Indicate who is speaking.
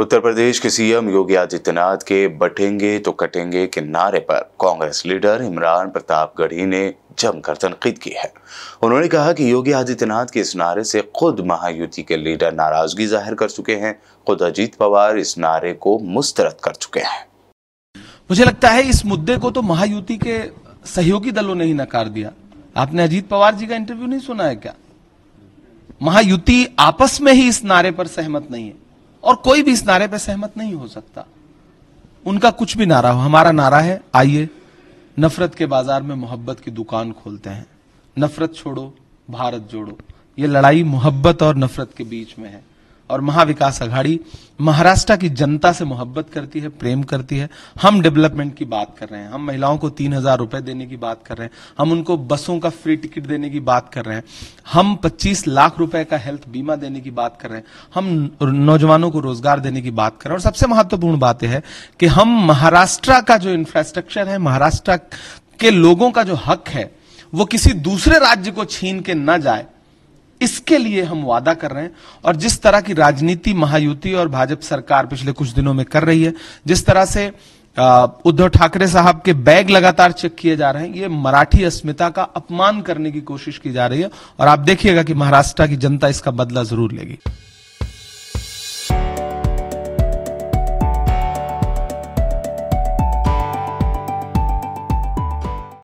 Speaker 1: उत्तर प्रदेश के सीएम योगी आदित्यनाथ के बटेंगे तो कटेंगे के नारे पर कांग्रेस लीडर इमरान प्रताप गढ़ी ने जमकर तनकीद की है उन्होंने कहा कि योगी आदित्यनाथ के इस नारे से खुद महायुति के लीडर नाराजगी जाहिर कर चुके हैं खुद अजीत पवार इस नारे को मुस्तरद कर चुके हैं
Speaker 2: मुझे लगता है इस मुद्दे को तो महायुति के सहयोगी दलों ने ही नकार दिया आपने अजीत पवार जी का इंटरव्यू नहीं सुना है क्या महायुति आपस में ही इस नारे पर सहमत नहीं है और कोई भी इस नारे पर सहमत नहीं हो सकता उनका कुछ भी नारा हो हमारा नारा है आइए नफरत के बाजार में मोहब्बत की दुकान खोलते हैं नफरत छोड़ो भारत जोड़ो ये लड़ाई मोहब्बत और नफरत के बीच में है और महाविकास अघाड़ी महाराष्ट्र की जनता से मोहब्बत करती है प्रेम करती है हम डेवलपमेंट की बात कर रहे हैं हम महिलाओं को तीन हजार रुपए देने की बात कर रहे हैं हम उनको बसों का फ्री टिकट देने की बात कर रहे हैं हम पच्चीस लाख रुपए का हेल्थ बीमा देने की बात कर रहे हैं हम नौजवानों को रोजगार देने की बात कर रहे हैं और सबसे महत्वपूर्ण बात यह है कि हम महाराष्ट्र का जो इंफ्रास्ट्रक्चर है महाराष्ट्र के लोगों का जो हक है वो किसी दूसरे राज्य को छीन के ना जाए इसके लिए हम वादा कर रहे हैं और जिस तरह की राजनीति महायुति और भाजपा सरकार पिछले कुछ दिनों में कर रही है जिस तरह से उद्धव ठाकरे साहब के बैग लगातार चेक किए जा रहे हैं ये मराठी अस्मिता का अपमान करने की कोशिश की जा रही है और आप देखिएगा कि महाराष्ट्र की जनता इसका बदला जरूर लेगी